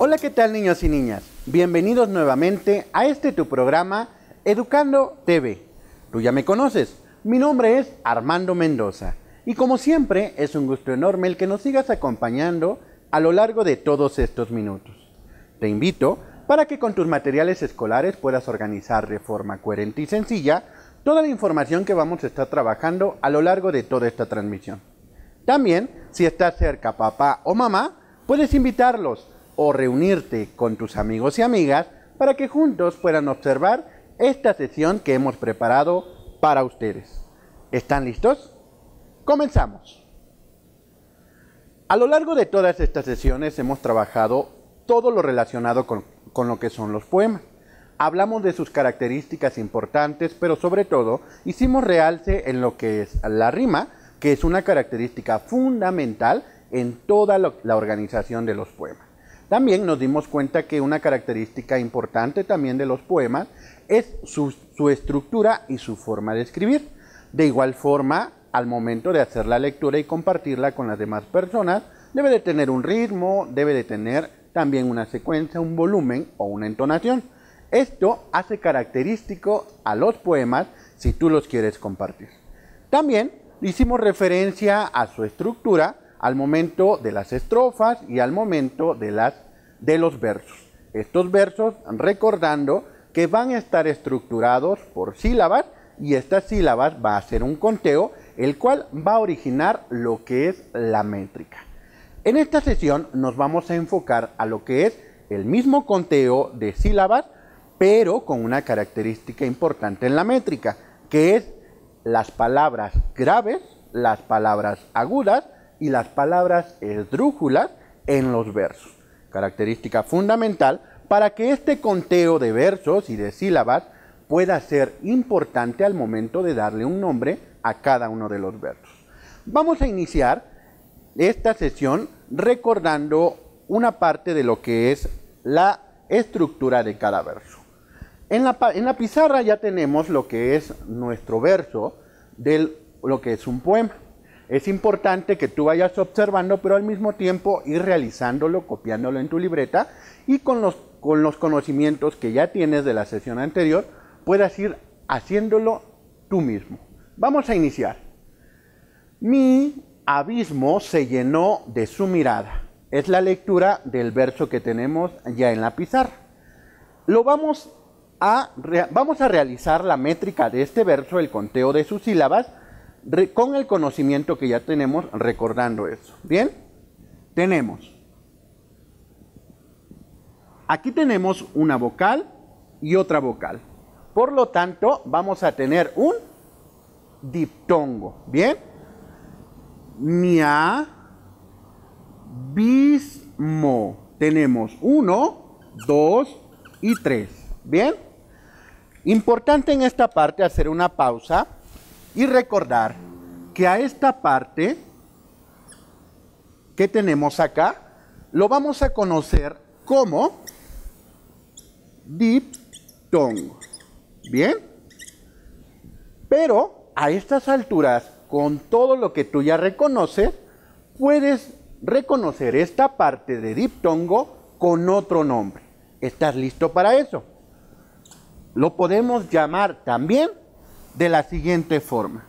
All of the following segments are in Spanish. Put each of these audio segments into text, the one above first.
Hola, ¿qué tal niños y niñas? Bienvenidos nuevamente a este tu programa Educando TV. Tú ya me conoces, mi nombre es Armando Mendoza y como siempre es un gusto enorme el que nos sigas acompañando a lo largo de todos estos minutos. Te invito para que con tus materiales escolares puedas organizar de forma coherente y sencilla toda la información que vamos a estar trabajando a lo largo de toda esta transmisión. También, si estás cerca papá o mamá, puedes invitarlos o reunirte con tus amigos y amigas para que juntos puedan observar esta sesión que hemos preparado para ustedes. ¿Están listos? Comenzamos. A lo largo de todas estas sesiones hemos trabajado todo lo relacionado con, con lo que son los poemas. Hablamos de sus características importantes, pero sobre todo hicimos realce en lo que es la rima, que es una característica fundamental en toda la organización de los poemas. También nos dimos cuenta que una característica importante también de los poemas es su, estructura y su forma de escribir. De igual forma, al momento de hacer la lectura y compartirla con las demás personas, debe de tener un ritmo, debe de tener también una secuencia, un volumen o una entonación. Esto hace característico a los poemas si tú los quieres compartir. También hicimos referencia a su estructura, al momento de las estrofas y al momento de, las, de los versos. Estos versos, recordando que van a estar estructurados por sílabas y estas sílabas va a ser un conteo, el cual va a originar lo que es la métrica. En esta sesión nos vamos a enfocar a lo que es el mismo conteo de sílabas, pero con una característica importante en la métrica, que es las palabras graves, las palabras agudas y las palabras esdrújulas en los versos, característica fundamental para que este conteo de versos y de sílabas pueda ser importante al momento de darle un nombre a cada uno de los versos. Vamos a iniciar esta sesión recordando una parte de lo que es la estructura de cada verso. En la, pizarra ya tenemos lo que es nuestro verso del lo que es un poema. Es importante que tú vayas observando, pero al mismo tiempo ir realizándolo, copiándolo en tu libreta y con los, con los conocimientos que ya tienes de la sesión anterior, puedas ir haciéndolo tú mismo. Vamos a iniciar. Mi abismo se llenó de su mirada. Es la lectura del verso que tenemos ya en la pizarra. Lo vamos a, vamos a realizar la métrica de este verso, el conteo de sus sílabas, con el conocimiento que ya tenemos recordando eso. Bien, tenemos. Aquí tenemos una vocal y otra vocal. Por lo tanto, vamos a tener un diptongo. Bien. Mia, bismo. Tenemos uno, dos y tres. Bien. Importante en esta parte hacer una pausa y recordar que a esta parte que tenemos acá, lo vamos a conocer como diptongo. ¿Bien? Pero a estas alturas, con todo lo que tú ya reconoces, puedes reconocer esta parte de diptongo con otro nombre. ¿Estás listo para eso? Lo podemos llamar también de la siguiente forma.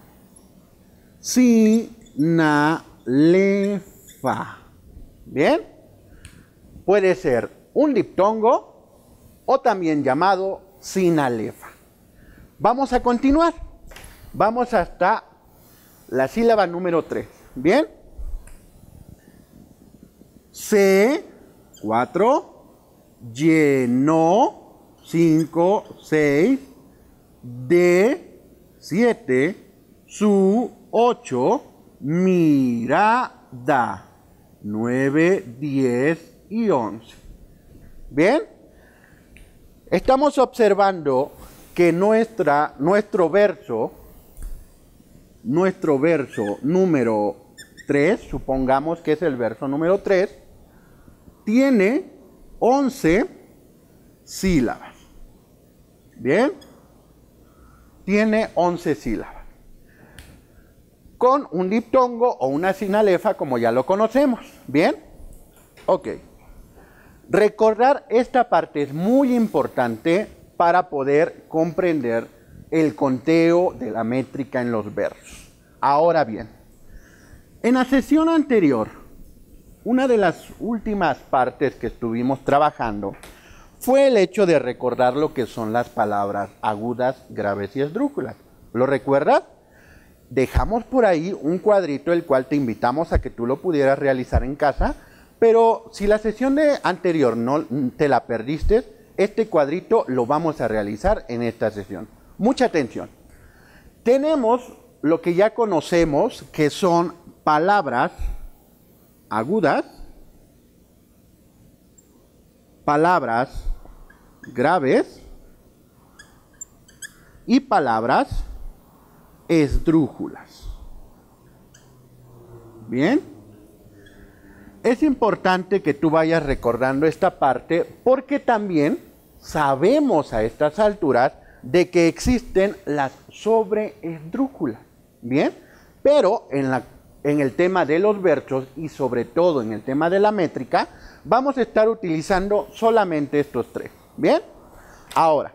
Si, na, le, fa. ¿Bien? Puede ser un diptongo o también llamado sinalefa. Vamos a continuar. Vamos hasta la sílaba número 3. ¿Bien? C, 4, llenó, 5, 6, D, 7, su 8, mirada. 9, 10 y 11. ¿Bien? Estamos observando que nuestra, nuestro verso, nuestro verso número 3, supongamos que es el verso número 3, tiene 11 sílabas. ¿Bien? tiene 11 sílabas. Con un diptongo o una sinalefa como ya lo conocemos. ¿Bien? Ok. Recordar esta parte es muy importante para poder comprender el conteo de la métrica en los versos. Ahora bien, en la sesión anterior, una de las últimas partes que estuvimos trabajando fue el hecho de recordar lo que son las palabras agudas, graves y esdrújulas. ¿Lo recuerdas? Dejamos por ahí un cuadrito el cual te invitamos a que tú lo pudieras realizar en casa, pero si la sesión anterior no te la perdiste, este cuadrito lo vamos a realizar en esta sesión. Mucha atención. Tenemos lo que ya conocemos que son palabras agudas palabras graves y palabras esdrújulas. Bien. Es importante que tú vayas recordando esta parte porque también sabemos a estas alturas de que existen las sobreesdrújulas. Bien. Pero en la en el tema de los versos y sobre todo en el tema de la métrica, vamos a estar utilizando solamente estos tres. ¿Bien? Ahora,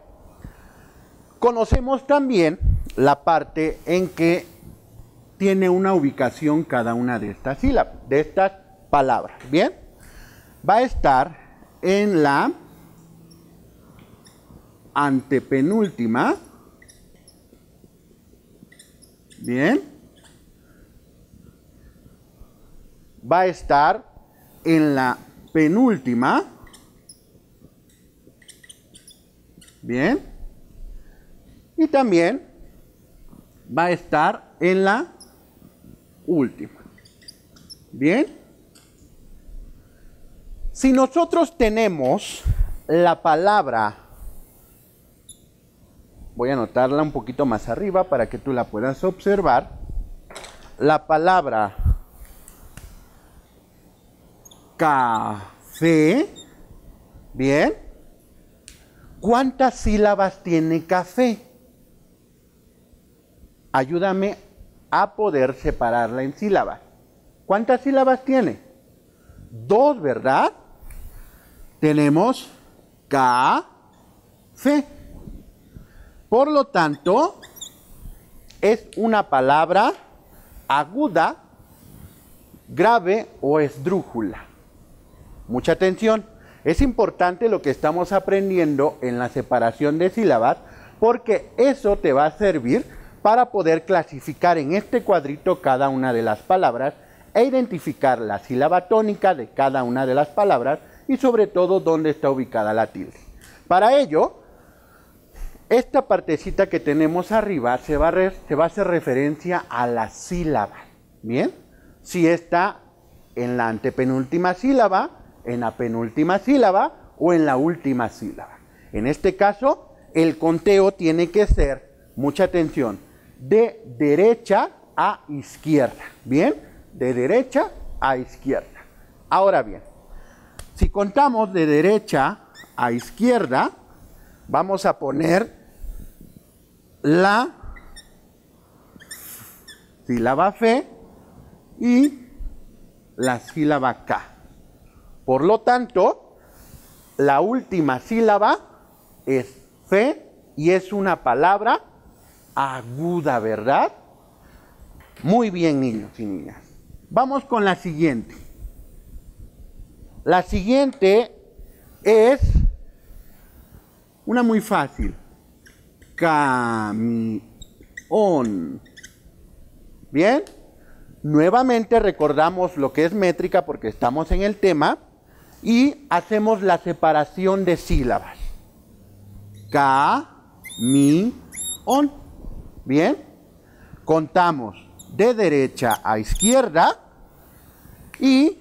conocemos también la parte en que tiene una ubicación cada una de estas sílabas, de estas palabras. ¿Bien? Va a estar en la antepenúltima. ¿Bien? va a estar en la penúltima. Bien. Y también va a estar en la última. Bien. Si nosotros tenemos la palabra, voy a anotarla un poquito más arriba para que tú la puedas observar, la palabra Café. Bien. ¿Cuántas sílabas tiene café? Ayúdame a poder separarla en sílabas. ¿Cuántas sílabas tiene? Dos, ¿verdad? Tenemos café. Por lo tanto, es una palabra aguda, grave o esdrújula. Mucha atención. Es importante lo que estamos aprendiendo en la separación de sílabas porque eso te va a servir para poder clasificar en este cuadrito cada una de las palabras e identificar la sílaba tónica de cada una de las palabras y sobre todo dónde está ubicada la tilde. Para ello, esta partecita que tenemos arriba se va, a se va a hacer referencia a la sílaba. ¿Bien? Si está en la antepenúltima sílaba, en la penúltima sílaba o en la última sílaba. En este caso, el conteo tiene que ser, mucha atención, de derecha a izquierda. ¿Bien? De derecha a izquierda. Ahora bien, si contamos de derecha a izquierda, vamos a poner la sílaba fe y la sílaba K. Por lo tanto, la última sílaba es fe y es una palabra aguda, ¿verdad? Muy bien, niños y niñas. Vamos con la siguiente. La siguiente es una muy fácil. Camión. Bien. Nuevamente recordamos lo que es métrica porque estamos en el tema y hacemos la separación de sílabas. k mi, on. ¿Bien? Contamos de derecha a izquierda y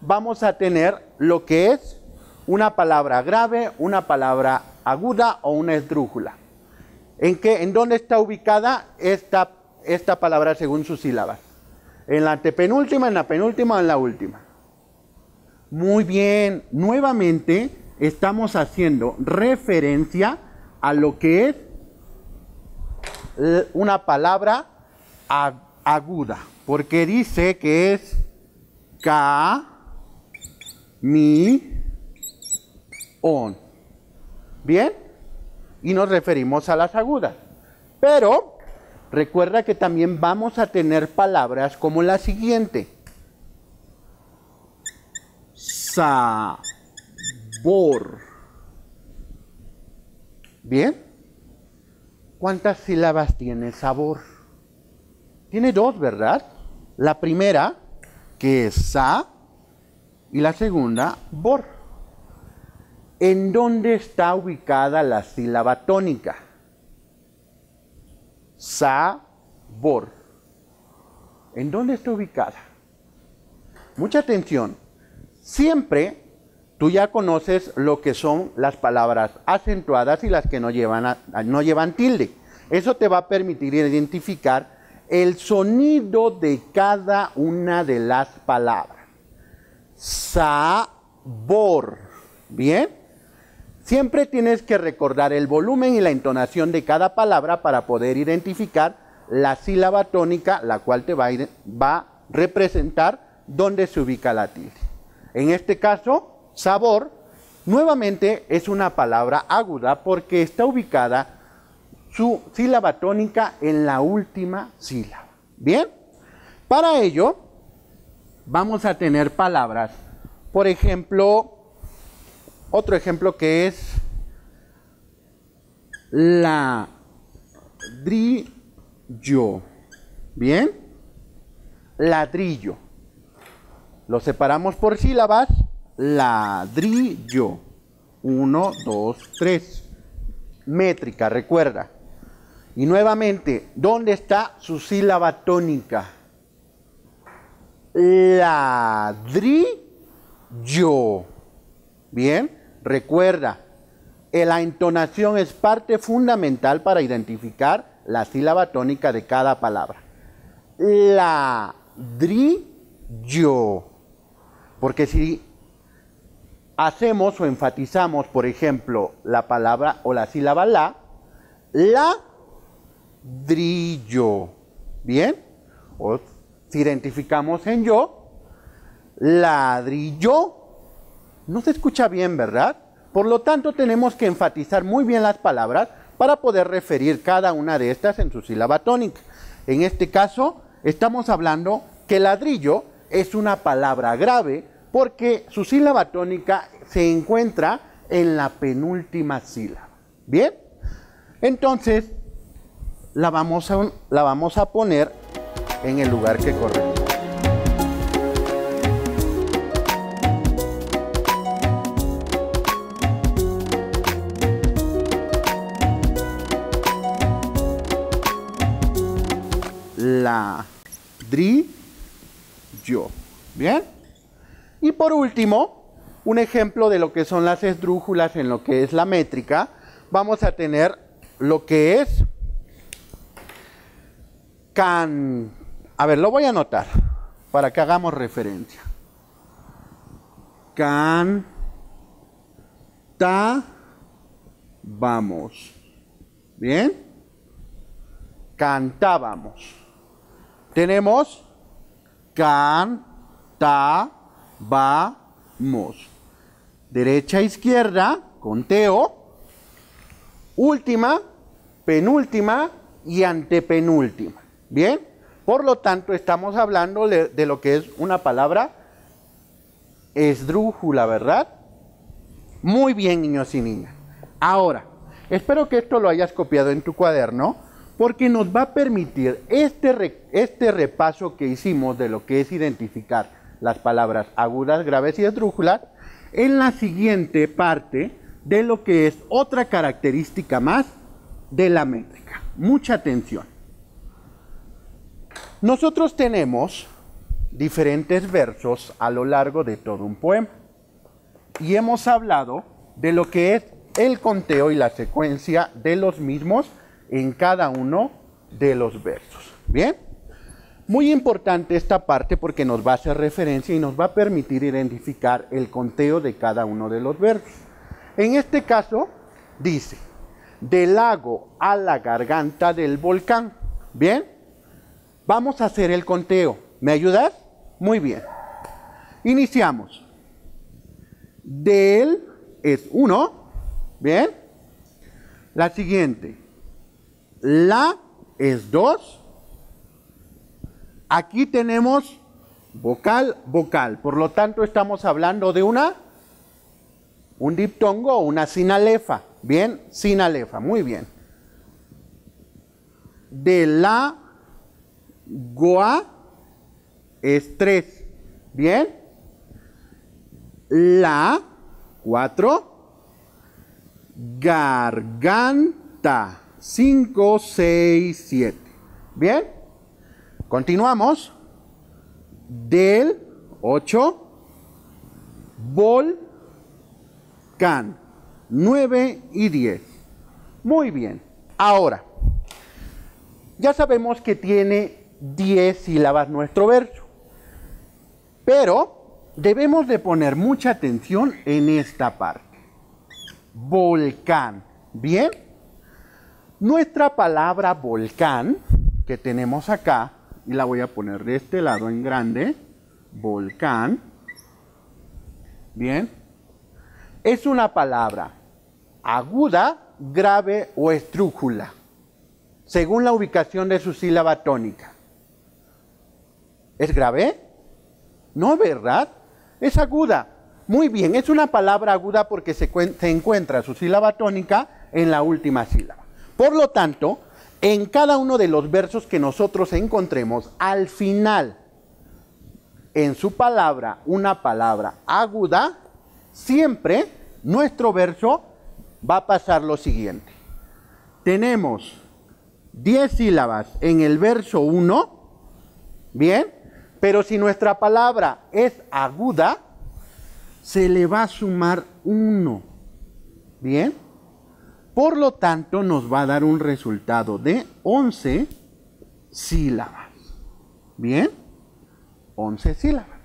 vamos a tener lo que es una palabra grave, una palabra aguda o una esdrújula. ¿En, en dónde está ubicada esta, esta palabra según sus sílabas? ¿En la antepenúltima, en la penúltima o en la última? Muy bien, nuevamente estamos haciendo referencia a lo que es eh, una palabra aguda, porque dice que es ca mi on. ¿Bien? Y nos referimos a las agudas. Pero recuerda que también vamos a tener palabras como la siguiente sabor. ¿Bien? ¿Cuántas sílabas tiene sabor? Tiene dos, ¿verdad? La primera, que es sa, y la segunda, bor. ¿En dónde está ubicada la sílaba tónica? Sa, bor. ¿En dónde está ubicada? Mucha atención Siempre tú ya conoces lo que son las palabras acentuadas y las que no llevan, tilde. Eso te va a permitir identificar el sonido de cada una de las palabras. Sabor. ¿Bien? Siempre tienes que recordar el volumen y la entonación de cada palabra para poder identificar la sílaba tónica, la cual te va a representar dónde se ubica la tilde. En este caso, sabor, nuevamente es una palabra aguda porque está ubicada su sílaba tónica en la última sílaba. Bien, para ello vamos a tener palabras. Por ejemplo, otro ejemplo que es la ladrillo. Bien, ladrillo. Lo separamos por sílabas. Ladrillo. Uno, dos, tres. Métrica, recuerda. Y nuevamente, ¿dónde está su sílaba tónica? Ladrillo. Bien, recuerda, la entonación es parte fundamental para identificar la sílaba tónica de cada palabra. Ladrillo. Porque si hacemos o enfatizamos, por ejemplo, la palabra o la sílaba la, la-dri-llo, drillo, ¿bien? O si identificamos en yo, ladrillo, no se escucha bien, ¿verdad? Por lo tanto, tenemos que enfatizar muy bien las palabras para poder referir cada una de estas en su sílaba tónica. En este caso, estamos hablando que ladrillo es una palabra grave porque su sílaba tónica se encuentra en la penúltima sílaba. ¿Bien? Entonces, la vamos a, la vamos a poner en el lugar que corresponde. La dri ¿Bien? Y por último, un ejemplo de lo que son las esdrújulas en lo que es la métrica, vamos a tener lo que es can... A ver, lo voy a anotar para que hagamos referencia. Can... Ta... Vamos. ¿Bien? Cantábamos. Tenemos Ca-ta-va-mos. Derecha, izquierda, conteo. Última, penúltima y antepenúltima. ¿Bien? Por lo tanto, estamos hablando de lo que es una palabra esdrújula, ¿verdad? Muy bien, niños y niñas. Ahora, espero que esto lo hayas copiado en tu cuaderno porque nos va a permitir este, este repaso que hicimos de lo que es identificar las palabras agudas, graves y esdrújulas en la siguiente parte de lo que es otra característica más de la métrica. Mucha atención. Nosotros tenemos diferentes versos a lo largo de todo un poema y hemos hablado de lo que es el conteo y la secuencia de los mismos en cada uno de los versos. Bien, muy importante esta parte porque nos va a hacer referencia y nos va a permitir identificar el conteo de cada uno de los versos. En este caso, dice, del lago a la garganta del volcán. Bien, vamos a hacer el conteo. ¿Me ayudas? Muy bien. Iniciamos. Del es uno. Bien. La siguiente. La es 2. Aquí tenemos vocal, vocal. Por lo tanto, estamos hablando de una, un diptongo una sinalefa. Bien, sinalefa, muy bien. De la, goa, es 3. Bien. La, 4. Garganta. 5, 6, 7. Bien, continuamos. Del 8, volcán 9 y 10. Muy bien, ahora ya sabemos que tiene 10 sílabas nuestro verso, pero debemos de poner mucha atención en esta parte. Volcán, ¿bien? Nuestra palabra volcán que tenemos acá, y la voy a poner de este lado en grande, volcán, bien, es una palabra aguda, grave o estrújula, según la ubicación de su sílaba tónica. ¿Es grave? No, ¿verdad? Es aguda. Muy bien, es una palabra aguda porque se, se encuentra su sílaba tónica en la última sílaba. Por lo tanto, en cada uno de los versos que nosotros encontremos, al final, en su palabra, una palabra aguda, siempre nuestro verso va a pasar lo siguiente. Tenemos 10 sílabas en el verso 1, ¿bien? Pero si nuestra palabra es aguda, se le va a sumar 1, ¿bien? Por lo tanto, nos va a dar un resultado de 11 sílabas. ¿Bien? 11 sílabas.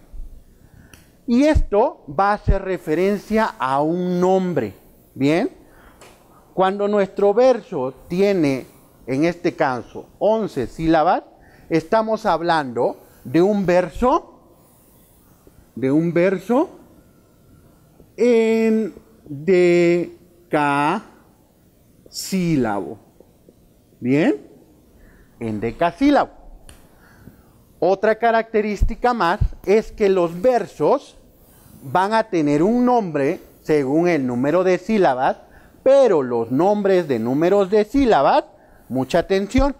Y esto va a hacer referencia a un nombre. ¿Bien? Cuando nuestro verso tiene, en este caso, 11 sílabas, estamos hablando de un verso, de un verso en de K sílabo. ¿Bien? En decasílabo. Otra característica más es que los versos van a tener un nombre según el número de sílabas, pero los nombres de números de sílabas, mucha atención,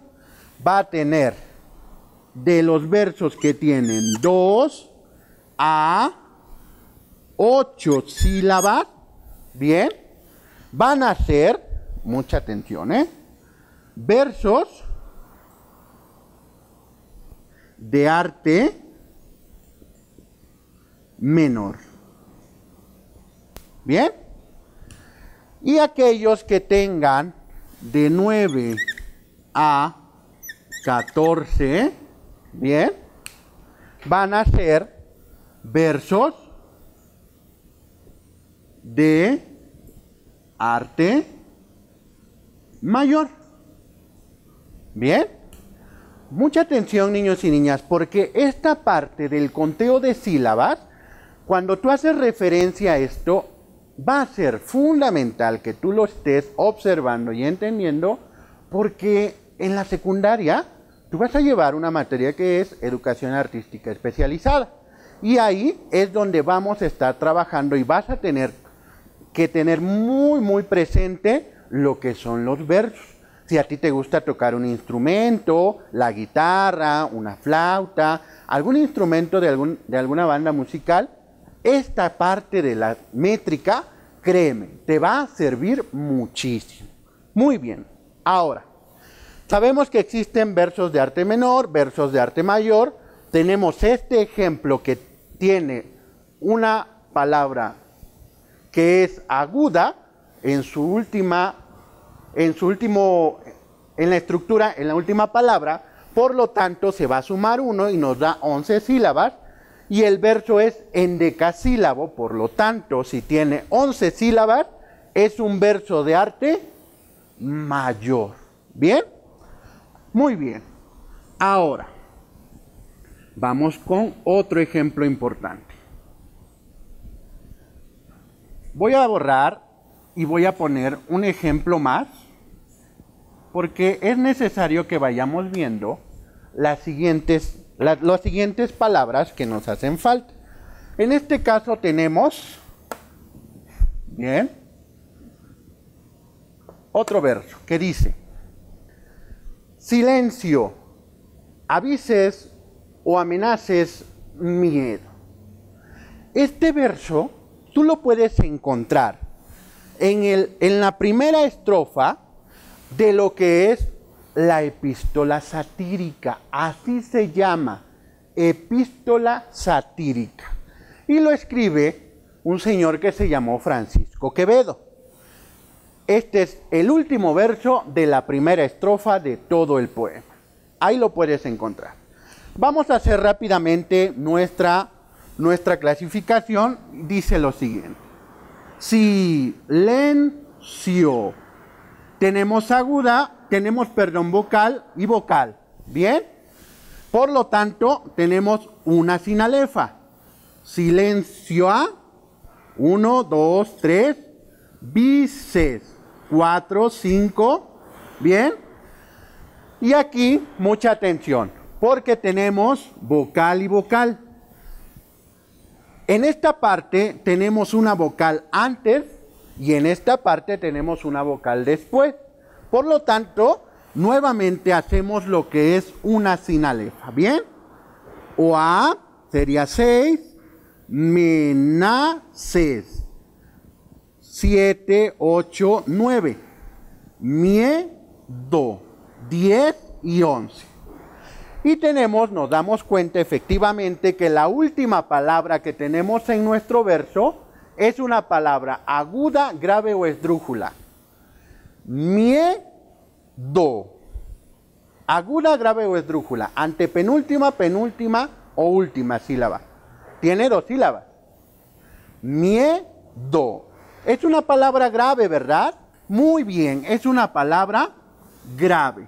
va a tener de los versos que tienen 2 a 8 sílabas, bien, van a ser mucha atención, ¿eh? Versos de arte menor. ¿Bien? Y aquellos que tengan de 9 a 14, ¿bien? Van a ser versos de arte mayor. ¿Bien? Mucha atención niños y niñas, porque esta parte del conteo de sílabas, cuando tú haces referencia a esto, va a ser fundamental que tú lo estés observando y entendiendo, porque en la secundaria tú vas a llevar una materia que es educación artística especializada. Y ahí es donde vamos a estar trabajando y vas a tener que tener muy, muy presente lo que son los versos. Si a ti te gusta tocar un instrumento, la guitarra, una flauta, algún instrumento de, algún, de alguna banda musical, esta parte de la métrica, créeme, te va a servir muchísimo. Muy bien, ahora, sabemos que existen versos de arte menor, versos de arte mayor. Tenemos este ejemplo que tiene una palabra que es aguda en su última en su último, en la estructura, en la última palabra, por lo tanto se va a sumar uno y nos da 11 sílabas y el verso es endecasílabo, por lo tanto si tiene 11 sílabas es un verso de arte mayor. ¿Bien? Muy bien. Ahora, vamos con otro ejemplo importante. Voy a borrar y voy a poner un ejemplo más porque es necesario que vayamos viendo las siguientes, siguientes palabras que nos hacen falta. En este caso tenemos, bien, otro verso que dice, silencio, avises o amenaces miedo. Este verso tú lo puedes encontrar en la primera estrofa de lo que es la epístola satírica. Así se llama, epístola satírica. Y lo escribe un señor que se llamó Francisco Quevedo. Este es el último verso de la primera estrofa de todo el poema. Ahí lo puedes encontrar. Vamos a hacer rápidamente nuestra, nuestra clasificación. Dice lo siguiente. Silencio tenemos aguda, tenemos, perdón, vocal y vocal. ¿Bien? Por lo tanto, tenemos una sinalefa. Silencio A. 1, 2, 3. Bises. 4, 5. ¿Bien? Y aquí, mucha atención, porque tenemos vocal y vocal. En esta parte tenemos una vocal antes y en esta parte tenemos una vocal después. Por lo tanto, nuevamente hacemos lo que es una sinalefa, ¿bien? O A sería 6, menaces, 7, 8, 9, miedo, 10 y 11. Y tenemos, nos damos cuenta efectivamente que la última palabra que tenemos en nuestro verso es una palabra aguda, grave o esdrújula. Miedo. Aguda, grave o esdrújula. Antepenúltima, penúltima o última sílaba. Tiene dos sílabas. Miedo. Es una palabra grave, ¿verdad? Muy bien, es una palabra grave.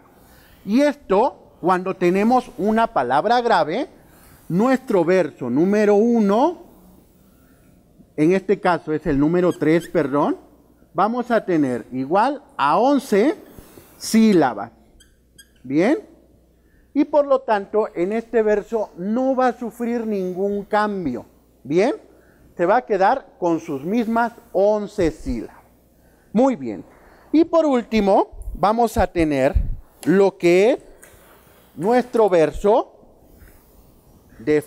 Y esto, cuando tenemos una palabra grave, nuestro verso número uno en este caso es el número 3, perdón, vamos a tener igual a 11 sílabas. ¿Bien? Y por lo tanto, en este verso no va a sufrir ningún cambio. ¿Bien? Se va a quedar con sus mismas 11 sílabas. Muy bien. Y por último, vamos a tener lo que es nuestro verso de,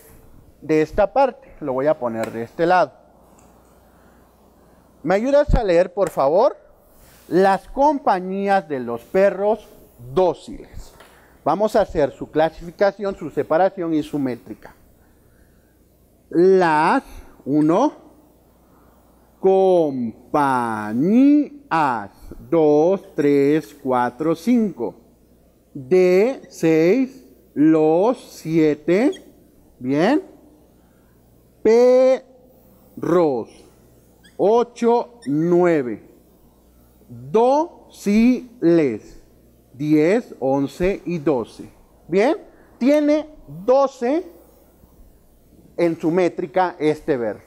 de esta parte. Lo voy a poner de este lado. ¿Me ayudas a leer, por favor? Las compañías de los perros dóciles. Vamos a hacer su clasificación, su separación y su métrica. Las, uno, compañías, dos, tres, cuatro, cinco. De, seis, los, siete, bien. Perros 8, 9. les. 10, 11 y 12. Bien, tiene 12 en su métrica este verso.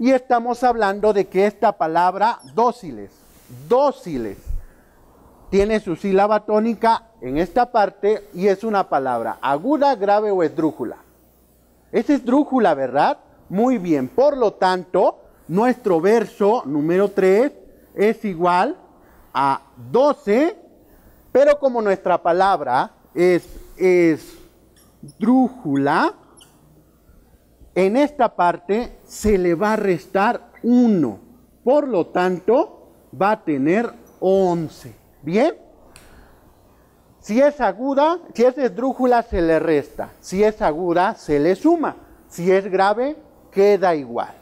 Y estamos hablando de que esta palabra dóciles, dóciles, tiene su sílaba tónica en esta parte y es una palabra aguda, grave o esdrújula. Es esdrújula, ¿verdad? Muy bien, por lo tanto, nuestro verso número 3 es igual a 12, pero como nuestra palabra es drújula, en esta parte se le va a restar 1. Por lo tanto, va a tener 11. ¿Bien? Si es aguda, si es esdrújula, se le resta. Si es aguda, se le suma. Si es grave, queda igual.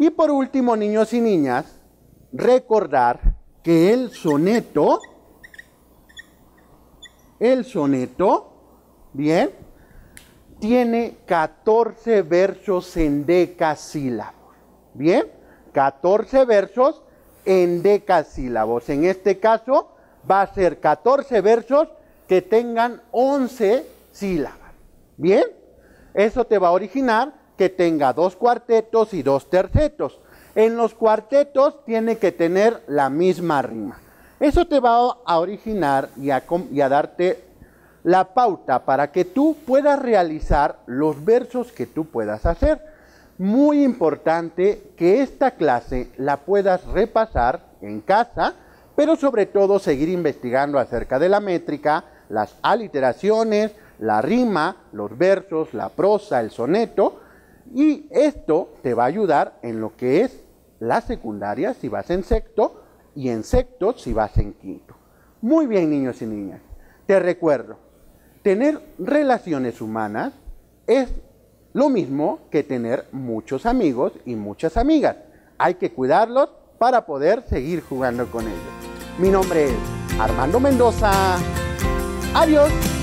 Y por último, niños y niñas, recordar que el soneto, el soneto, bien, tiene 14 versos en decasílabos. Bien, 14 versos en decasílabos. En este caso va a ser 14 versos que tengan 11 sílabas. Bien, eso te va a originar que tenga dos cuartetos y dos tercetos. En los cuartetos tiene que tener la misma rima. Eso te va a originar y a, darte la pauta para que tú puedas realizar los versos que tú puedas hacer. Muy importante que esta clase la puedas repasar en casa, pero sobre todo seguir investigando acerca de la métrica, las aliteraciones, la rima, los versos, la prosa, el soneto, y esto te va a ayudar en lo que es la secundaria si vas en sexto y en sexto si vas en quinto. Muy bien, niños y niñas. Te recuerdo, tener relaciones humanas es lo mismo que tener muchos amigos y muchas amigas. Hay que cuidarlos para poder seguir jugando con ellos. Mi nombre es Armando Mendoza. Adiós.